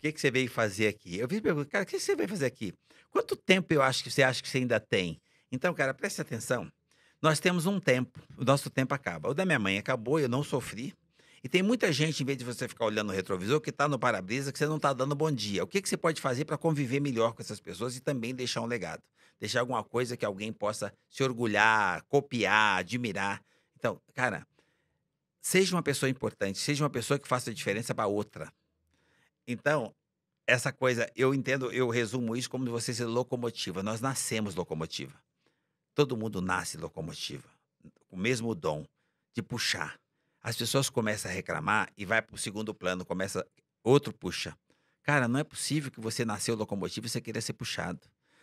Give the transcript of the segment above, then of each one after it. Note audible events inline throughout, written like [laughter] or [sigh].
que, que você veio fazer aqui? Eu vi perguntar, cara, o que você veio fazer aqui? Quanto tempo eu acho que você acha que você ainda tem? Então, cara, preste atenção. Nós temos um tempo, o nosso tempo acaba. O da minha mãe acabou, eu não sofri. E tem muita gente, em vez de você ficar olhando o retrovisor, que está no para-brisa, que você não está dando bom dia. O que, que você pode fazer para conviver melhor com essas pessoas e também deixar um legado? Deixar alguma coisa que alguém possa se orgulhar, copiar, admirar. Então, cara, seja uma pessoa importante, seja uma pessoa que faça diferença para outra. Então, essa coisa, eu entendo, eu resumo isso como você ser locomotiva. Nós nascemos locomotiva. Todo mundo nasce locomotiva, o mesmo dom de puxar. As pessoas começam a reclamar e vai para o segundo plano, começa outro puxa. Cara, não é possível que você nasceu locomotiva e você queira ser puxado.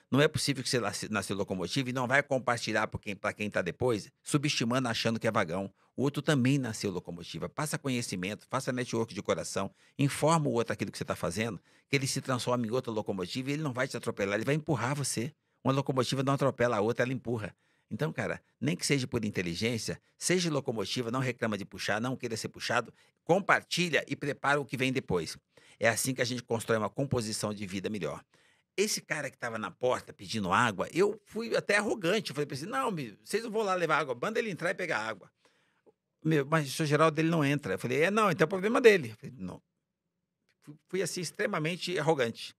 Não é possível que você nasceu locomotiva e não vai compartilhar para quem está quem tá depois, subestimando, achando que é vagão. O outro também nasceu locomotiva. Passa conhecimento, faça network de coração, informa o outro aquilo que você está fazendo, que ele se transforma em outra locomotiva e ele não vai te atropelar, ele vai empurrar você. Uma locomotiva não atropela a outra, ela empurra. Então, cara, nem que seja por inteligência, seja locomotiva, não reclama de puxar, não queira ser puxado, compartilha e prepara o que vem depois. É assim que a gente constrói uma composição de vida melhor. Esse cara que tava na porta pedindo água, eu fui até arrogante. Eu falei pra ele assim, não não, vocês não vão lá levar água, manda ele entrar e pegar água. Meu, mas o geral Geraldo ele não entra. Eu falei: é, não, então é problema dele. Falei, não. Fui assim, extremamente arrogante.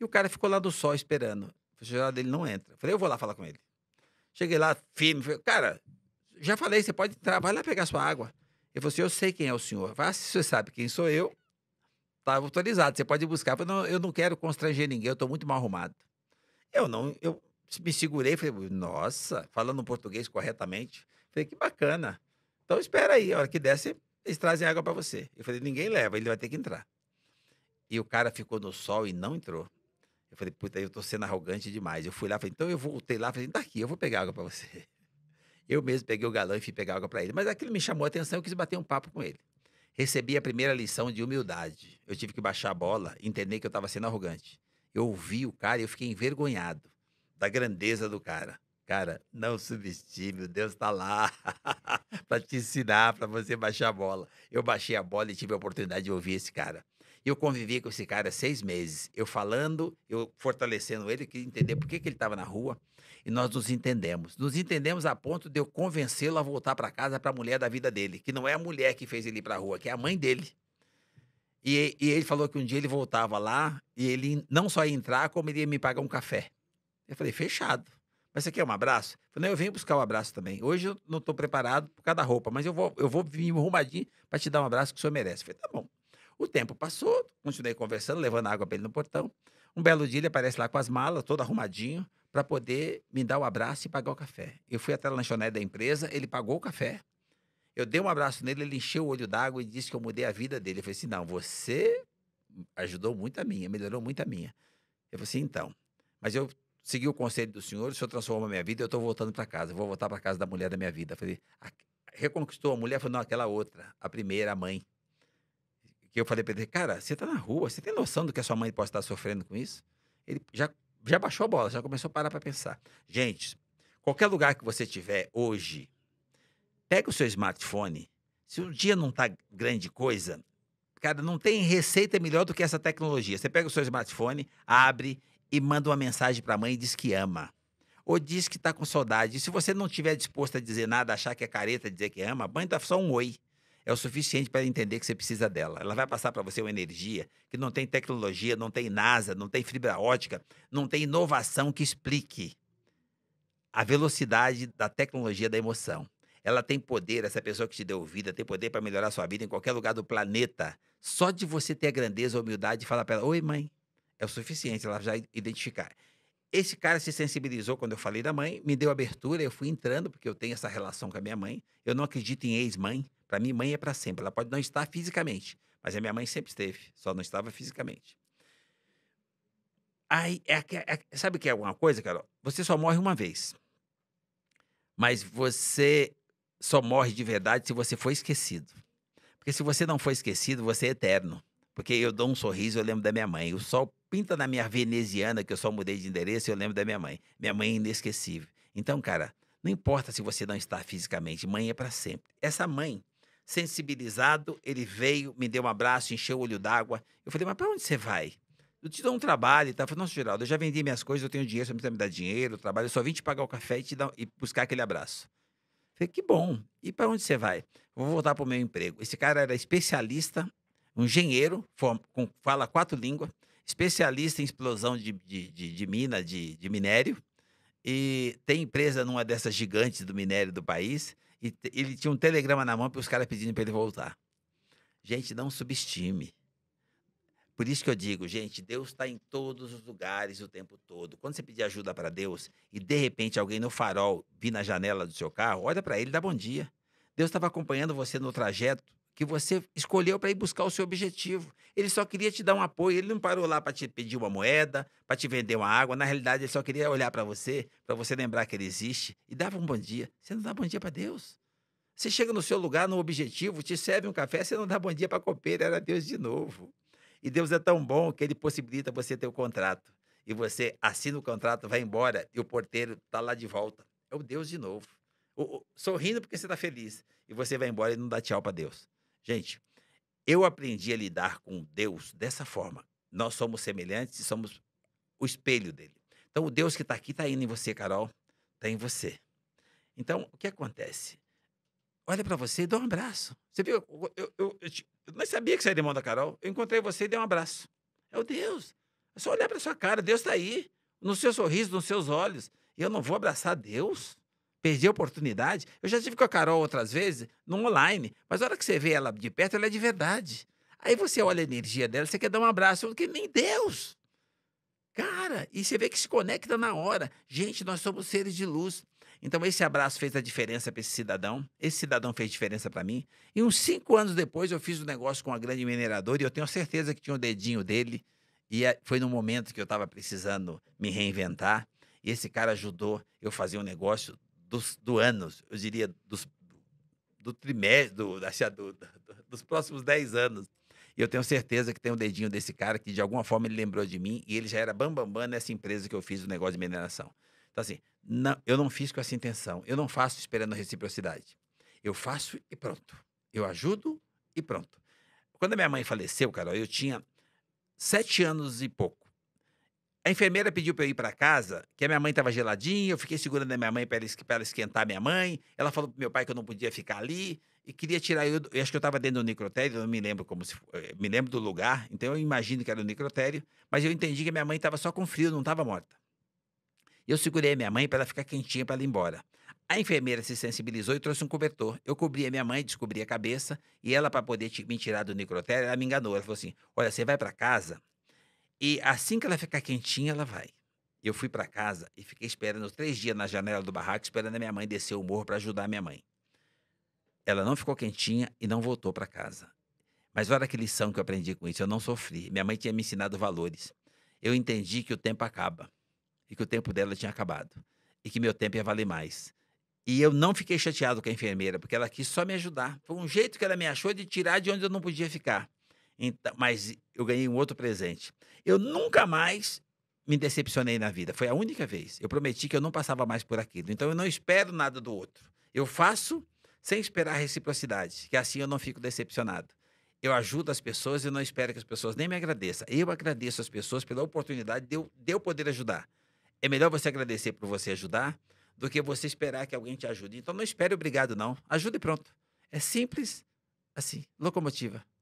E o cara ficou lá do sol esperando. O geral Geraldo ele não entra. Eu falei: eu vou lá falar com ele. Cheguei lá firme, falei, cara, já falei, você pode entrar, vai lá pegar sua água. Ele falou assim: eu sei quem é o senhor. Vai, se ah, você sabe quem sou eu, Estava tá autorizado, você pode buscar. Eu, não, eu não quero constranger ninguém, eu estou muito mal arrumado. Eu não, eu me segurei, falei, nossa, falando português corretamente. Falei, que bacana. Então espera aí, a hora que desce, eles trazem água para você. Eu falei, ninguém leva, ele vai ter que entrar. E o cara ficou no sol e não entrou. Eu falei, puta, eu estou sendo arrogante demais. Eu fui lá, falei, então eu voltei lá, falei, daqui tá aqui, eu vou pegar água para você. [laughs] Eu mesmo peguei o galão e fui pegar água para ele. Mas aquilo me chamou a atenção, eu quis bater um papo com ele. Recebi a primeira lição de humildade. Eu tive que baixar a bola, entender que eu estava sendo arrogante. Eu ouvi o cara e eu fiquei envergonhado da grandeza do cara. Cara, não subestime, Deus está lá [laughs] para te ensinar, para você baixar a bola. Eu baixei a bola e tive a oportunidade de ouvir esse cara. E eu convivi com esse cara seis meses. Eu falando, eu fortalecendo ele, queria entender por que, que ele estava na rua. E nós nos entendemos. Nos entendemos a ponto de eu convencê-lo a voltar para casa para a mulher da vida dele, que não é a mulher que fez ele ir para a rua, que é a mãe dele. E, e, ele falou que um dia ele voltava lá e ele não só ia entrar, como ele ia me pagar um café. Eu falei, fechado. Mas você quer um abraço? Eu falei, não, eu venho buscar o um abraço também. Hoje eu não estou preparado por causa da roupa, mas eu vou, eu vou vir arrumadinho para te dar um abraço que o senhor merece. Eu falei, tá bom. O tempo passou, continuei conversando, levando água para ele no portão. Um belo dia ele aparece lá com as malas, todo arrumadinho, para poder me dar o um abraço e pagar o café. Eu fui até a lanchonete da empresa, ele pagou o café. Eu dei um abraço nele, ele encheu o olho d'água e disse que eu mudei a vida dele. Eu falei assim: não, você ajudou muito a minha, melhorou muito a minha. Eu falei assim: então, mas eu segui o conselho do senhor, o senhor transformou a minha vida, eu estou voltando para casa, eu vou voltar para casa da mulher da minha vida. Eu falei: reconquistou a mulher? Falei: não, aquela outra, a primeira, a mãe que eu falei para ele, cara, você tá na rua, você tem noção do que a sua mãe pode estar sofrendo com isso? Ele já, já baixou a bola, já começou a parar para pensar. Gente, qualquer lugar que você tiver hoje, pega o seu smartphone. Se o dia não tá grande coisa, cara, não tem receita melhor do que essa tecnologia. Você pega o seu smartphone, abre e manda uma mensagem para a mãe e diz que ama. Ou diz que está com saudade. E se você não tiver disposto a dizer nada, achar que é careta, dizer que ama, manda só um oi é o suficiente para entender que você precisa dela. Ela vai passar para você uma energia que não tem tecnologia, não tem NASA, não tem fibra ótica, não tem inovação que explique a velocidade da tecnologia da emoção. Ela tem poder, essa pessoa que te deu vida, tem poder para melhorar sua vida em qualquer lugar do planeta. Só de você ter a grandeza, a humildade e falar para ela: Oi, mãe, é o suficiente, ela já identificar. Esse cara se sensibilizou quando eu falei da mãe, me deu abertura, eu fui entrando, porque eu tenho essa relação com a minha mãe. Eu não acredito em ex-mãe, para mim, mãe é para sempre. Ela pode não estar fisicamente, mas a minha mãe sempre esteve, só não estava fisicamente. Aí, é, é, é, sabe o que é alguma coisa, Carol? Você só morre uma vez. Mas você só morre de verdade se você for esquecido. Porque se você não for esquecido, você é eterno. Porque eu dou um sorriso, eu lembro da minha mãe. O sol pinta na minha veneziana, que eu só mudei de endereço, eu lembro da minha mãe. Minha mãe é inesquecível. Então, cara, não importa se você não está fisicamente, mãe é para sempre. Essa mãe sensibilizado, ele veio, me deu um abraço, encheu o olho d'água. Eu falei, mas para onde você vai? Eu te dou um trabalho e tá? tal. Eu falei, nossa, Geraldo, eu já vendi minhas coisas, eu tenho dinheiro, você precisa me dar dinheiro, eu trabalho, eu só vim te pagar o café e, te dar, e buscar aquele abraço. Eu falei, que bom. E para onde você vai? Vou voltar para o meu emprego. Esse cara era especialista, um engenheiro, fala quatro línguas, especialista em explosão de, de, de, de mina, de, de minério. E tem empresa numa dessas gigantes do minério do país, e ele tinha um telegrama na mão para os caras pedindo para ele voltar. Gente, não subestime. Por isso que eu digo, gente, Deus está em todos os lugares o tempo todo. Quando você pedir ajuda para Deus e de repente alguém no farol vir na janela do seu carro, olha para ele e dá bom dia. Deus estava acompanhando você no trajeto que você escolheu para ir buscar o seu objetivo. Ele só queria te dar um apoio, ele não parou lá para te pedir uma moeda, para te vender uma água. Na realidade, ele só queria olhar para você, para você lembrar que ele existe e dava um bom dia. Você não dá bom dia para Deus. Você chega no seu lugar, no objetivo, te serve um café, você não dá bom dia para a copeira, era Deus de novo. E Deus é tão bom que ele possibilita você ter o um contrato. E você assina o contrato, vai embora e o porteiro está lá de volta. É o Deus de novo. O, o, sorrindo porque você está feliz. E você vai embora e não dá tchau para Deus. Gente, eu aprendi a lidar com Deus dessa forma. Nós somos semelhantes e somos o espelho dele. Então, o Deus que está aqui está indo em você, Carol, está em você. Então, o que acontece? Olha para você e dá um abraço. Você viu? Eu, eu, eu, eu não sabia que você era irmão da Carol. Eu encontrei você e dei um abraço. É o Deus. É só olhar para sua cara. Deus está aí. No seu sorriso, nos seus olhos. E eu não vou abraçar Deus? perder oportunidade. Eu já tive com a Carol outras vezes, no online, mas a hora que você vê ela de perto, ela é de verdade. Aí você olha a energia dela, você quer dar um abraço, que nem Deus. Cara, e você vê que se conecta na hora. Gente, nós somos seres de luz. Então, esse abraço fez a diferença para esse cidadão. Esse cidadão fez diferença para mim. E uns cinco anos depois, eu fiz um negócio com a grande mineradora e eu tenho certeza que tinha o um dedinho dele. E eh, foi no momento que eu estava precisando me reinventar. E esse cara ajudou eu fazer um negócio dos, do ano, eu diria, dos, do trimestre, do, [laughs] assim, da, do, do, dos próximos 10 anos. E eu tenho certeza que tem um dedinho desse cara que, de alguma forma, ele lembrou de mim e ele já era bambambam bam, bam nessa empresa que eu fiz o negócio de mineração. Então, assim, não, eu não fiz com essa intenção. Eu não faço esperando reciprocidade. Eu faço e pronto. Eu ajudo e pronto. Quando a minha mãe faleceu, Carol, eu tinha sete anos e pouco. A enfermeira pediu para eu ir para casa, que a minha mãe estava geladinha, eu fiquei segurando a minha mãe para ela, esquentar a minha mãe. Ela falou pro meu pai que eu não podia ficar ali e queria tirar eu, eu acho que eu estava dentro do necrotério, eu não me lembro como se, eh, me lembro do lugar, então eu imagino que era o necrotério, mas eu entendi que a minha mãe estava só com frio, não estava morta. Eu segurei a minha mãe para ela ficar quentinha para ela ir embora. A enfermeira se sensibilizou e trouxe um cobertor. Eu cobri a minha mãe, descobri a cabeça, e ela, para poder me tirar do necrotério, ela me enganou. Ela falou assim: Olha, você vai para casa, e assim que ela ficar quentinha, ela vai. Eu fui para casa e fiquei esperando três dias na janela do barraco, esperando a minha mãe descer o morro para ajudar a minha mãe. Ela não ficou quentinha e não voltou para casa. Mas olha que lição que eu aprendi com isso. Eu não sofri. Minha mãe tinha me ensinado valores. Eu entendi que o tempo acaba e que o tempo dela tinha acabado e que meu tempo ia valer mais. E eu não fiquei chateado com a enfermeira, porque ela quis só me ajudar. Foi um jeito que ela me achou de tirar de onde eu não podia ficar. Então, mas eu ganhei um outro presente. Eu nunca mais me decepcionei na vida. Foi a única vez. Eu prometi que eu não passava mais por aquilo. Então eu não espero nada do outro. Eu faço sem esperar reciprocidade, que assim eu não fico decepcionado. Eu ajudo as pessoas e não espero que as pessoas nem me agradeçam. Eu agradeço as pessoas pela oportunidade de eu, de eu poder ajudar. É melhor você agradecer por você ajudar do que você esperar que alguém te ajude. Então não espere obrigado, não. Ajude e pronto. É simples assim, locomotiva.